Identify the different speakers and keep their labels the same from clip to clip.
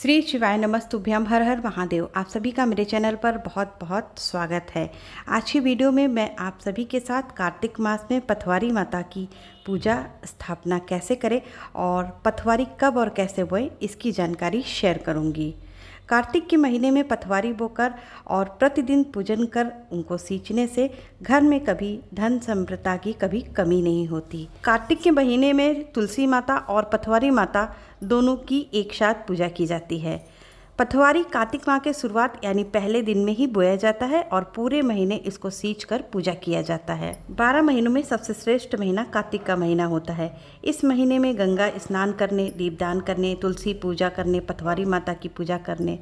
Speaker 1: श्री शिवाय नमस्तुभ्यम हर हर महादेव आप सभी का मेरे चैनल पर बहुत बहुत स्वागत है आज की वीडियो में मैं आप सभी के साथ कार्तिक मास में पथवारी माता की पूजा स्थापना कैसे करें और पथवारी कब और कैसे बोएं इसकी जानकारी शेयर करूंगी। कार्तिक के महीने में पथवारी बोकर और प्रतिदिन पूजन कर उनको सींचने से घर में कभी धन सम्प्रता की कभी कमी नहीं होती कार्तिक के महीने में तुलसी माता और पथवारी माता दोनों की एक साथ पूजा की जाती है पथवारी कार्तिक माह के शुरुआत यानी पहले दिन में ही बोया जाता है और पूरे महीने इसको सींच कर पूजा किया जाता है बारह महीनों में सबसे श्रेष्ठ महीना कार्तिक का महीना होता है इस महीने में गंगा स्नान करने दीपदान करने तुलसी पूजा करने पथवारी माता की पूजा करने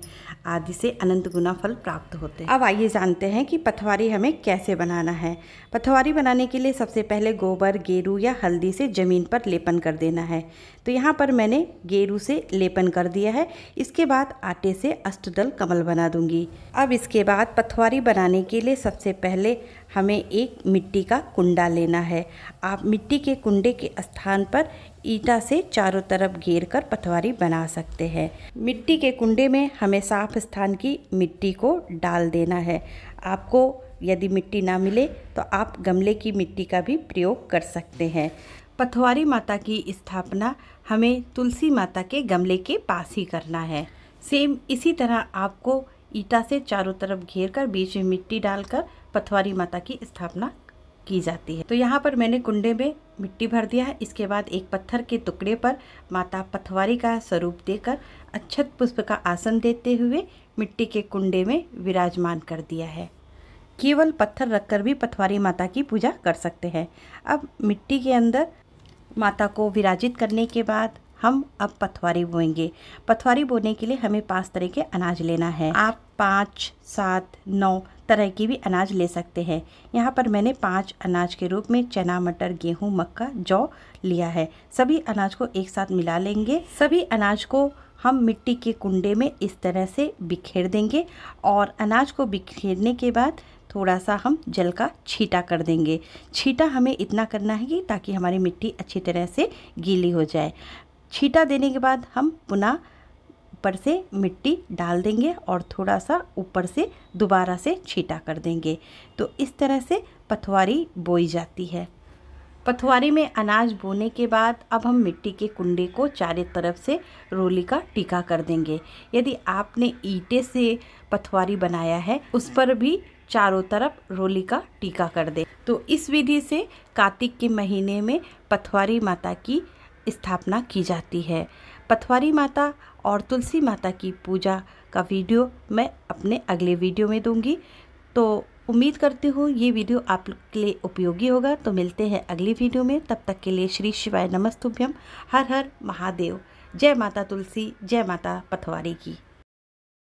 Speaker 1: आदि से अनंत गुना फल प्राप्त होते हैं अब आइए जानते हैं कि पथवारी हमें कैसे बनाना है पथवारी बनाने के लिए सबसे पहले गोबर गेरू या हल्दी से ज़मीन पर लेपन कर देना है तो यहाँ पर मैंने गेरू से लेपन कर दिया है इसके बाद आटे से अष्टदल कमल बना दूंगी अब इसके बाद पथवारी बनाने के लिए सबसे पहले हमें एक मिट्टी का कुंडा लेना है आप मिट्टी के कुंडे के स्थान पर ईटा से चारों तरफ घेर कर पथवारी बना सकते हैं मिट्टी के कुंडे में हमें साफ स्थान की मिट्टी को डाल देना है आपको यदि मिट्टी ना मिले तो आप गमले की मिट्टी का भी प्रयोग कर सकते हैं पथवारी माता की स्थापना हमें तुलसी माता के गमले के पास ही करना है सेम इसी तरह आपको ईटा से चारों तरफ घेर कर बीच में मिट्टी डालकर पथवारी माता की स्थापना की जाती है तो यहाँ पर मैंने कुंडे में मिट्टी भर दिया है इसके बाद एक पत्थर के टुकड़े पर माता पथवारी का स्वरूप देकर अक्षत पुष्प का आसन देते हुए मिट्टी के कुंडे में विराजमान कर दिया है केवल पत्थर रखकर भी पथवारी माता की पूजा कर सकते हैं अब मिट्टी के अंदर माता को विराजित करने के बाद हम अब पथवारी बोएंगे पथवारी बोने के लिए हमें पाँच तरह के अनाज लेना है आप पाँच सात नौ तरह की भी अनाज ले सकते हैं यहाँ पर मैंने पाँच अनाज के रूप में चना मटर गेहूँ मक्का जौ लिया है सभी अनाज को एक साथ मिला लेंगे सभी अनाज को हम मिट्टी के कुंडे में इस तरह से बिखेर देंगे और अनाज को बिखेरने के बाद थोड़ा सा हम जल का छीटा कर देंगे छीटा हमें इतना करना है कि ताकि हमारी मिट्टी अच्छी तरह से गीली हो जाए छीटा देने के बाद हम पुनः ऊपर से मिट्टी डाल देंगे और थोड़ा सा ऊपर से दोबारा से छीटा कर देंगे तो इस तरह से पथवारी बोई जाती है पथवारी में अनाज बोने के बाद अब हम मिट्टी के कुंडे को चारों तरफ से रोली का टीका कर देंगे यदि आपने ईटे से पथवारी बनाया है उस पर भी चारों तरफ रोली का टीका कर दे तो इस विधि से कार्तिक के महीने में पथवारी माता की स्थापना की जाती है पथवारी माता और तुलसी माता की पूजा का वीडियो मैं अपने अगले वीडियो में दूंगी तो उम्मीद करती हूँ ये वीडियो आप के लिए उपयोगी होगा तो मिलते हैं अगली वीडियो में तब तक के लिए श्री शिवाय नमस्तुभ्यम हर हर महादेव जय माता तुलसी जय माता पथवारी की